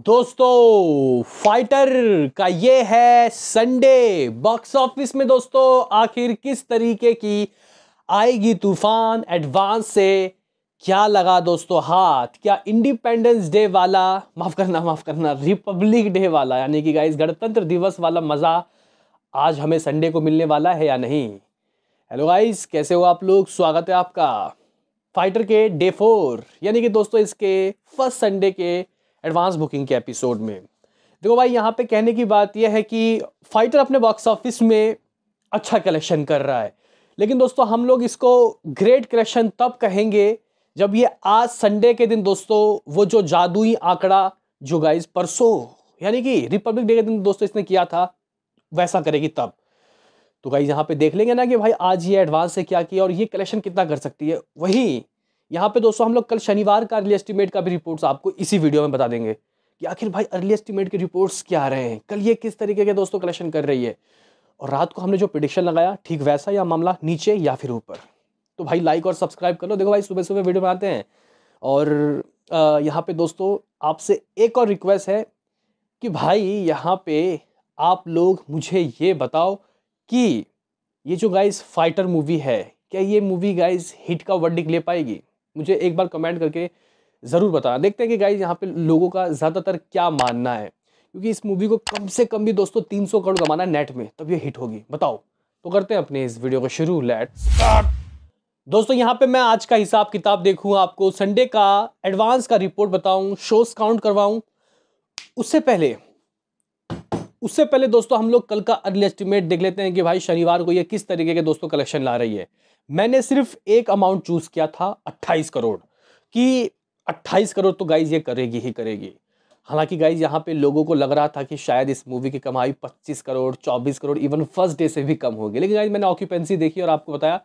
दोस्तों फाइटर का ये है संडे बॉक्स ऑफिस में दोस्तों आखिर किस तरीके की आएगी तूफान एडवांस से क्या लगा दोस्तों हाथ क्या इंडिपेंडेंस डे वाला माफ़ करना माफ़ करना रिपब्लिक डे वाला यानी कि गाइस गणतंत्र दिवस वाला मज़ा आज हमें संडे को मिलने वाला है या नहीं हेलो गाइस कैसे हो आप लोग स्वागत है आपका फाइटर के डे फोर यानी कि दोस्तों इसके फर्स्ट संडे के एडवांस बुकिंग के एपिसोड में देखो भाई यहाँ पे कहने की बात यह है कि फाइटर अपने बॉक्स ऑफिस में अच्छा कलेक्शन कर रहा है लेकिन दोस्तों हम लोग इसको ग्रेट कलेक्शन तब कहेंगे जब ये आज संडे के दिन दोस्तों वो जो जादुई आंकड़ा जो गाइज परसों यानी कि रिपब्लिक डे के दिन दोस्तों इसने किया था वैसा करेगी तब तो गाइज यहाँ पे देख लेंगे ना कि भाई आज ये एडवांस से क्या किया और ये कलेक्शन कितना कर सकती है वही यहाँ पे दोस्तों हम लोग कल शनिवार का अर्ली एस्टिमेट का भी रिपोर्ट्स आपको इसी वीडियो में बता देंगे कि आखिर भाई अर्ली एस्टिमेट के रिपोर्ट्स क्या आ रहे हैं कल ये किस तरीके के दोस्तों कलेक्शन कर रही है और रात को हमने जो प्रिडिक्शन लगाया ठीक वैसा या मामला नीचे या फिर ऊपर तो भाई लाइक और सब्सक्राइब कर लो देखो भाई सुबह सुबह वीडियो बनाते हैं और यहाँ पे दोस्तों आपसे एक और रिक्वेस्ट है कि भाई यहाँ पे आप लोग मुझे ये बताओ कि ये जो गाइस फाइटर मूवी है क्या ये मूवी गाइस हिट का वर्डिक ले पाएगी मुझे एक बार कमेंट करके ज़रूर बताना देखते हैं कि गाइज यहाँ पे लोगों का ज़्यादातर क्या मानना है क्योंकि इस मूवी को कम से कम भी दोस्तों सौ करोड़ कमाना है नेट में तब ये हिट होगी बताओ तो करते हैं अपने इस वीडियो को शुरू लेट स्टार्ट दोस्तों यहाँ पे मैं आज का हिसाब किताब देखूँ आपको संडे का एडवांस का रिपोर्ट बताऊँ शोज काउंट करवाऊँ उससे पहले उससे पहले दोस्तों हम लोग कल का अर्ली एस्टिमेट देख लेते हैं कि भाई शनिवार को ये किस तरीके के दोस्तों कलेक्शन ला रही है मैंने सिर्फ एक अमाउंट चूज़ किया था 28 करोड़ कि 28 करोड़ तो गाइज ये करेगी ही करेगी हालांकि गाइज यहाँ पे लोगों को लग रहा था कि शायद इस मूवी की कमाई पच्चीस करोड़ चौबीस करोड़ इवन फर्स्ट डे से भी कम होगी लेकिन गाइज मैंने ऑक्यूपेंसी देखी और आपको बताया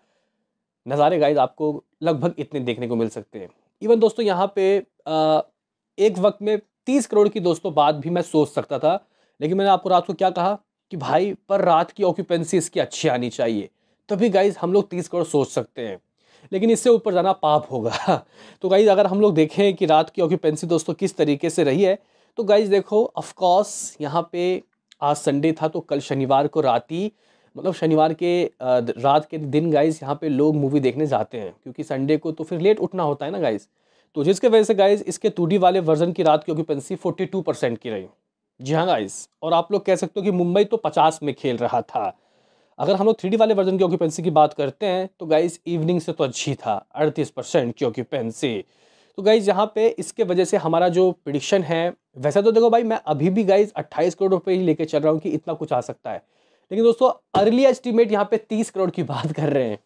नज़ारे गाइज आपको लगभग इतने देखने को मिल सकते हैं इवन दोस्तों यहाँ पे एक वक्त में तीस करोड़ की दोस्तों बात भी मैं सोच सकता था लेकिन मैंने आपको रात को क्या कहा कि भाई पर रात की ऑक्यूपेंसी इसकी अच्छी आनी चाहिए तभी गाइज हम लोग तीस करोड़ सोच सकते हैं लेकिन इससे ऊपर जाना पाप होगा तो गाइज अगर हम लोग देखें कि रात की ऑक्यूपेंसी दोस्तों किस तरीके से रही है तो गाइज देखो ऑफकोर्स यहाँ पे आज संडे था तो कल शनिवार को रात ही मतलब शनिवार के रात के दिन गाइज यहाँ पे लोग मूवी देखने जाते हैं क्योंकि संडे को तो फिर लेट उठना होता है ना गाइज तो जिसके वजह से गाइज इसके टू वाले वर्जन की रात की ऑक्यूपेंसी फोर्टी परसेंट की रही जी हाँ गाइस और आप लोग कह सकते हो कि मुंबई तो पचास में खेल रहा था अगर हम लोग थ्री वाले वर्जन की ऑक्यूपेंसी की बात करते हैं तो गाइस इवनिंग से तो अच्छी था अड़तीस परसेंट की ऑक्यूपेंसी तो गाइज यहाँ पे इसके वजह से हमारा जो प्रडिक्शन है वैसे तो देखो भाई मैं अभी भी गाइज 28 करोड़ रुपये ही लेके चल रहा हूँ कि इतना कुछ आ सकता है लेकिन दोस्तों अर्ली एस्टिमेट यहाँ पे तीस करोड़ की बात कर रहे हैं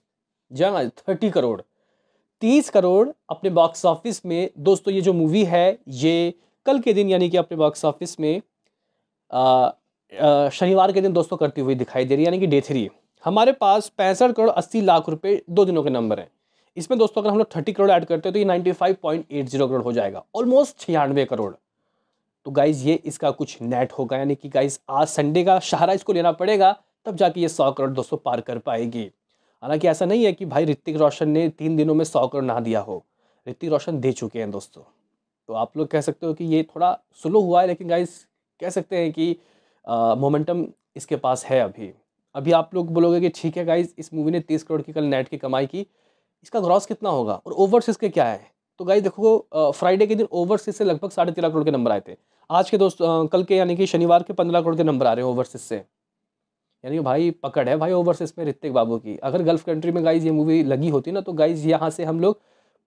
जी हाँ थर्टी करोड़ तीस करोड़ अपने बॉक्स ऑफिस में दोस्तों ये जो मूवी है ये कल के दिन यानी कि अपने बॉक्स ऑफिस में शनिवार के दिन दोस्तों करती हुई दिखाई दे रही है यानी कि डे थ्री हमारे पास पैंसठ करोड़ अस्सी लाख रुपये दो दिनों के नंबर हैं इसमें दोस्तों अगर हम लोग थर्टी करोड़ ऐड करते हैं तो ये ninety five point eight zero crore हो जाएगा ऑलमोस्ट छियानवे करोड़ तो गाइज ये इसका कुछ नेट होगा यानी कि गाइज आज संडे का सहारा इसको लेना पड़ेगा तब जाके ये सौ करोड़ दोस्तों पार कर पाएगी हालांकि ऐसा नहीं है कि भाई ऋतिक रोशन ने तीन दिनों में सौ करोड़ ना दिया हो ऋतिक रोशन दे चुके हैं दोस्तों तो आप लोग कह सकते हो कि ये थोड़ा स्लो हुआ है लेकिन गाइज कह सकते हैं कि मोमेंटम इसके पास है अभी अभी आप लोग बोलोगे कि ठीक है गाइज इस मूवी ने तीस करोड़ की कल नेट की कमाई की इसका ग्रॉस कितना होगा और ओवरसीज के क्या है तो गाइज देखो फ्राइडे के दिन ओवरसीज से लगभग साढ़े तेरह करोड़ के नंबर आए थे आज के दोस्त कल के यानी कि शनिवार के पंद्रह करोड़ के नंबर आ रहे हैं ओवरसीज से यानी भाई पकड़ है भाई ओवरसीज में ऋतिक बाबू की अगर गल्फ कंट्री में गाइज ये मूवी लगी होती ना तो गाइज यहाँ से हम लोग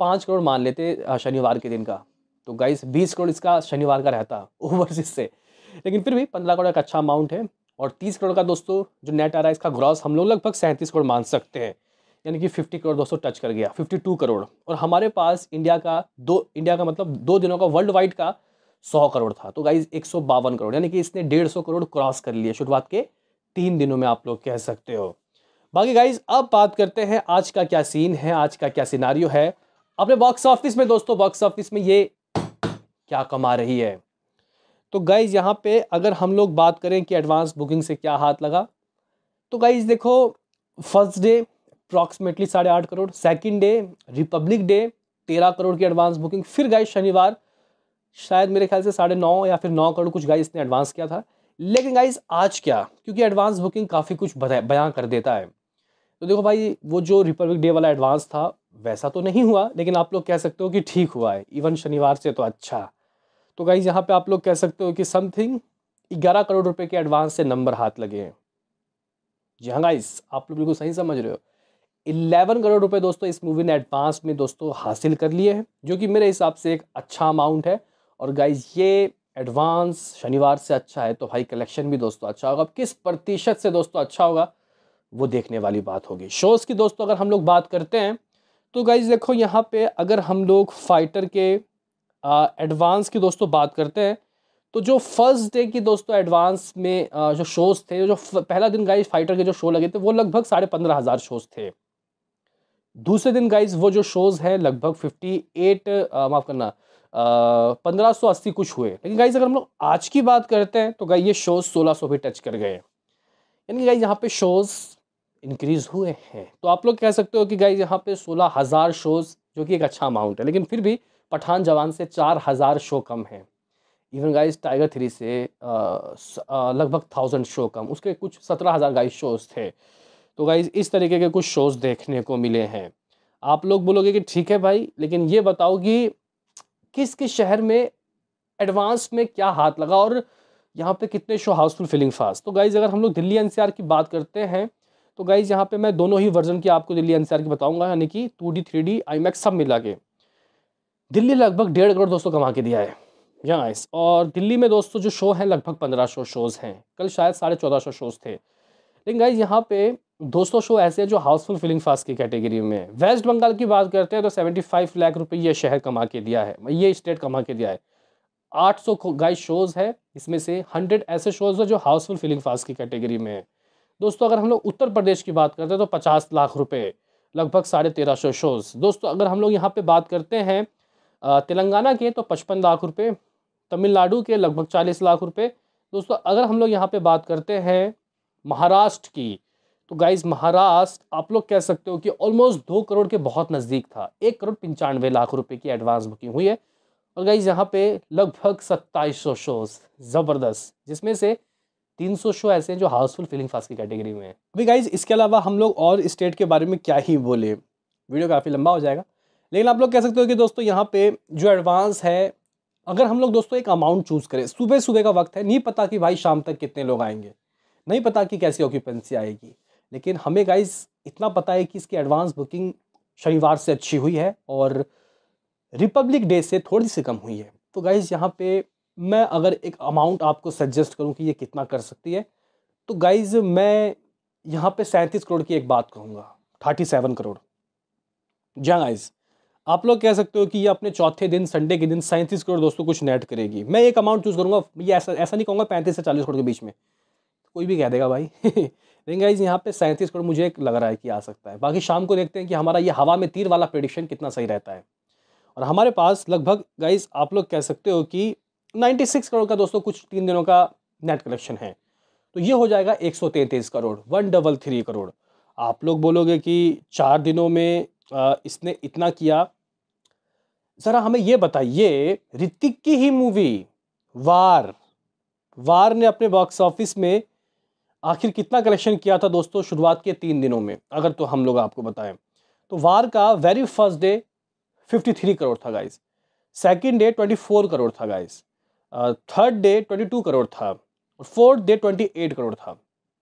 पाँच करोड़ मान लेते शनिवार के दिन का तो गाइज बीस करोड़ इसका शनिवार का रहता ओवरसीज से लेकिन फिर भी पंद्रह करोड़ एक अच्छा अमाउंट है और तीस करोड़ का दोस्तों जो नेट आ रहा है इसका ग्रॉस हम लोग लगभग सैंतीस करोड़ मान सकते हैं यानी कि फिफ्टी करोड़ दोस्तों टच कर गया फिफ्टी टू करोड़ और हमारे पास इंडिया का दो इंडिया का मतलब दो दिनों का वर्ल्ड वाइड का सौ करोड़ था तो गाइज एक सौ बावन करोड़ यानी कि इसने डेढ़ सौ करोड़ क्रॉस कर लिया शुरुआत के तीन दिनों में आप लोग कह सकते हो बाकी गाइज अब बात करते हैं आज का क्या सीन है आज का क्या सिनारियो है अपने बॉक्स ऑफिस में दोस्तों बॉक्स ऑफिस में ये क्या कमा रही है तो गाइज़ यहाँ पे अगर हम लोग बात करें कि एडवांस बुकिंग से क्या हाथ लगा तो गाइज़ देखो फर्स्ट डे अप्रॉक्सीमेटली साढ़े आठ crore second day republic day तेरह करोड़ की एडवांस बुकिंग फिर गाइज शनिवार शायद मेरे ख्याल से साढ़े नौ या फिर नौ करोड़ कुछ गाइज ने एडवांस किया था लेकिन गाइज आज क्या क्योंकि एडवांस बुकिंग काफ़ी कुछ बयां कर देता है तो देखो भाई वो जो रिपब्लिक डे वाला एडवांस था वैसा तो नहीं हुआ लेकिन आप लोग कह सकते हो कि ठीक हुआ है इवन शनिवार से तो अच्छा तो गाइज यहाँ पे आप लोग कह सकते हो कि समथिंग ग्यारह करोड़ रुपए के एडवांस से नंबर हाथ लगे हैं जी हाँ गाइज आप लोग बिल्कुल सही समझ रहे हो इलेवन करोड़ रुपए दोस्तों इस मूवी ने एडवांस में दोस्तों हासिल कर लिए हैं जो कि मेरे हिसाब से एक अच्छा अमाउंट है और गाइज ये एडवांस शनिवार से अच्छा है तो भाई कलेक्शन भी दोस्तों अच्छा होगा अब किस प्रतिशत से दोस्तों अच्छा होगा वो देखने वाली बात होगी शोज़ की दोस्तों अगर हम लोग बात करते हैं तो गाइज देखो यहाँ पे अगर हम लोग फाइटर के एडवांस की दोस्तों बात करते हैं तो जो फर्स्ट डे की दोस्तों एडवांस में आ, जो शोज़ थे जो पहला दिन गाइज फाइटर के जो शो लगे थे वो लगभग साढ़े पंद्रह हज़ार शोज़ थे दूसरे दिन गाइज वो जो शोज़ हैं लगभग फिफ्टी एट माफ़ करना पंद्रह सौ अस्सी कुछ हुए लेकिन गाइज अगर हम लोग आज की बात करते हैं तो गाइज ये शोज़ सोलह सौ भी टच कर गए यानी कि गाइज यहाँ पे शोज़ इंक्रीज़ हुए हैं तो आप लोग कह सकते हो कि गाइज यहाँ पे सोलह हज़ार शोज़ जो कि एक अच्छा अमाउंट है लेकिन फिर भी पठान जवान से चार हज़ार शो कम है इवन गाइस टाइगर थ्री से लगभग थाउजेंड शो कम उसके कुछ सत्रह हज़ार गाइस शोज़ थे तो गाइज इस तरीके के कुछ शोज़ देखने को मिले हैं आप लोग बोलोगे कि ठीक है भाई लेकिन ये बताओ कि किस किस शहर में एडवांस में क्या हाथ लगा और यहाँ पे कितने शो हाउसफुल फीलिंग फास्ट तो गाइज़ अगर हम लोग दिल्ली एन की बात करते हैं तो गाइज़ यहाँ पे मैं दोनों ही वर्जन की आपको दिल्ली एन की बताऊंगा यानी कि two D three D IMAX सब मिला के दिल्ली लगभग डेढ़ करोड़ दोस्तों कमा के दिया है यहाँ नाइस और दिल्ली में दोस्तों जो शो हैं लगभग पंद्रह सौ शोज़ हैं कल शायद साढ़े चौदह सौ शोज़ थे लेकिन गाइज यहाँ पे दो सौ शो ऐसे हैं जो हाउसफुल फिलिंग फास्ट की कैटेगरी में है वेस्ट बंगाल की बात करते हैं तो सेवेंटी फाइव लाख रुपये ये शहर कमा के दिया है ये स्टेट कमा के दिया है आठ सौ गाइज शोज़ है इसमें से हंड्रेड ऐसे शोज़ हैं जो हाउसफुल फिलिंग फास्ट की कैटेगरी में है दोस्तों अगर हम लोग उत्तर प्रदेश की बात करते हैं तो पचास लाख रुपये लगभग साढ़े तेरह सौ शोज़ दोस्तों अगर हम लोग यहाँ पर बात करते हैं तेलंगाना के तो पचपन लाख रुपये तमिलनाडु के लगभग चालीस लाख रुपये दोस्तों अगर हम लोग यहाँ पे बात करते हैं महाराष्ट्र की तो गाइज महाराष्ट्र आप लोग कह सकते हो कि ऑलमोस्ट दो करोड़ के बहुत नज़दीक था एक करोड़ पंचानवे लाख रुपए की एडवांस बुकिंग हुई है और गाइज यहाँ पे लगभग सत्ताईस सौ शोज ज़बरदस्त जिसमें से तीन सौ शो ऐसे हैं जो हाउसफुल फीलिंग फास्ट की कैटेगरी में है अभी गाइज इसके अलावा हम लोग और स्टेट के बारे में क्या ही बोले वीडियो काफ़ी लंबा हो जाएगा लेकिन आप लोग कह सकते हो कि दोस्तों यहाँ पे जो एडवांस है अगर हम लोग दोस्तों एक अमाउंट चूज़ करें सुबह सुबह का वक्त है नहीं पता कि भाई शाम तक कितने लोग आएंगे नहीं पता कि कैसी ऑक्यूपेंसी आएगी लेकिन हमें गाइज इतना पता है कि इसकी एडवांस बुकिंग शनिवार से अच्छी हुई है और रिपब्लिक डे से थोड़ी सी कम हुई है तो गाइज यहाँ पे मैं अगर एक अमाउंट आपको सजेस्ट करूँ कि ये कितना कर सकती है तो गाइज मैं यहाँ पे सैंतीस करोड़ की एक बात कहूँगा थर्टी सेवन करोड़ जहाँ गाइज आप लोग कह सकते हो कि ये अपने चौथे दिन संडे के दिन सैंतीस करोड़ दोस्तों कुछ नेट करेगी मैं एक अमाउंट चूज़ करूँगा ये ऐसा ऐसा नहीं कहूँगा पैंतीस से चालीस करोड़ के बीच में कोई भी कह देगा भाई लेकिन गाइज यहाँ पे सैंतीस करोड़ मुझे एक लग रहा है कि आ सकता है बाकी शाम को देखते हैं कि हमारा ये हवा में तीर वाला प्रडिक्शन कितना सही रहता है और हमारे पास लगभग गाइज आप लोग कह सकते हो कि नाइन्टी करोड़ का दोस्तों कुछ तीन दिनों का नेट कलेक्शन है तो ये हो जाएगा एक crore one double three crore आप लोग बोलोगे कि चार दिनों में इसने इतना किया ज़रा हमें ये बताइए ऋतिक की ही मूवी वार वार ने अपने बॉक्स ऑफिस में आखिर कितना कलेक्शन किया था दोस्तों शुरुआत के तीन दिनों में अगर तो हम लोग आपको बताएं तो वार का वेरी फर्स्ट डे 53 करोड़ था गाइस सेकंड डे 24 करोड़ था गाइस थर्ड डे 22 करोड़ था और फोर्थ डे 28 करोड़ था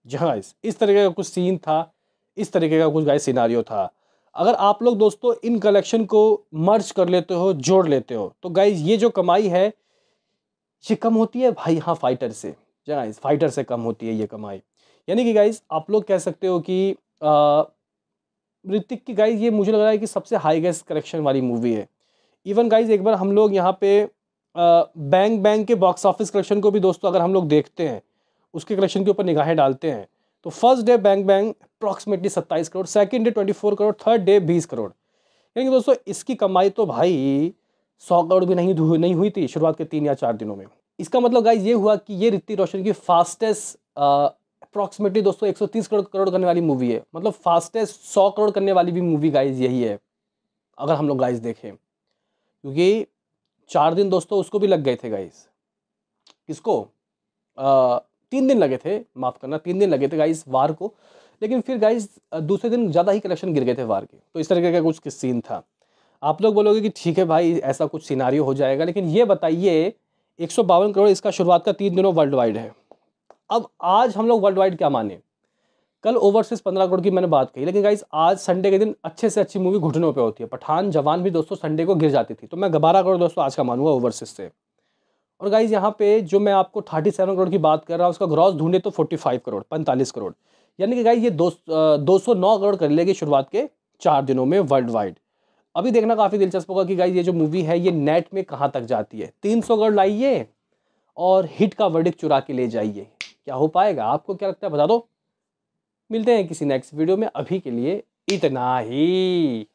जहाँ गाइस इस तरीके का कुछ सीन था इस तरीके का कुछ गाइस सिनारियो था अगर आप लोग दोस्तों इन कलेक्शन को मर्ज कर लेते हो जोड़ लेते हो तो गाइज ये जो कमाई है ये कम होती है भाई हाँ फाइटर से गाइज फाइटर से कम होती है ये कमाई यानी कि गाइज आप लोग कह सकते हो कि ऋतिक की गाइज ये मुझे लग रहा है कि सबसे हाई गेस्ट कलेक्शन वाली मूवी है इवन गाइज एक बार हम लोग यहाँ पे बैंक बैंक के बॉक्स ऑफिस कलेक्शन को भी दोस्तों अगर हम लोग देखते हैं उसके कलेक्शन के ऊपर निगाहें डालते हैं तो first day Bang Bang approximately सत्ताईस crore second day twenty four crore third day बीस करोड़ यानी दोस्तों इसकी कमाई तो भाई सौ करोड़ भी नहीं नहीं हुई थी शुरुआत के तीन या चार दिनों में इसका मतलब गाइज ये हुआ कि ये ऋतिक रोशन की फास्टेस्ट अप्रॉक्सीमेटली दोस्तों तीस करोड़ करोड़ करने वाली मूवी है मतलब फास्टेस्ट सौ करोड़ करने वाली भी मूवी गाइज यही है अगर हम लोग गाइज देखें क्योंकि चार दिन दोस्तों उसको भी लग गए थे गाइज किसको तीन दिन लगे थे माफ़ करना तीन दिन लगे थे गाइस वार को लेकिन फिर गाइज दूसरे दिन ज़्यादा ही कलेक्शन गिर गए थे वार के तो इस तरीके का कुछ सीन था आप लोग बोलोगे कि ठीक है भाई ऐसा कुछ सीनारी हो जाएगा लेकिन ये बताइए एक करोड़ इसका शुरुआत का तीन दिनों वर्ल्ड वाइड है अब आज हम लोग वर्ल्ड वाइड क्या माने कल ओवरसीज पंद्रह करोड़ की मैंने बात कही लेकिन गाइज आज संडे के दिन अच्छे से अच्छी मूवी घुटनों पे होती है पठान जवान भी दोस्तों संडे को गिर जाती थी तो मैं बारह करोड़ दोस्तों आज का मानूंगा ओवरसीज से और गाइज यहाँ पे जो मैं आपको थर्टी सेवन करोड़ की बात कर रहा हूँ उसका ग्रॉस ढूंढे तो फोर्टी फाइव करोड़ पैंतालीस करोड़ यानी कि गाइज ये दो दो सौ नौ करोड़ कर लेगी शुरुआत के चार दिनों में वर्ल्ड वाइड अभी देखना काफ़ी दिलचस्प होगा कि गाइज ये जो मूवी है ये नेट में कहाँ तक जाती है तीन सौ करोड़ लाइए और हिट का वर्डिक चुरा के ले जाइए क्या हो पाएगा आपको क्या लगता है बता दो मिलते हैं किसी नेक्स्ट वीडियो में अभी के लिए इतना ही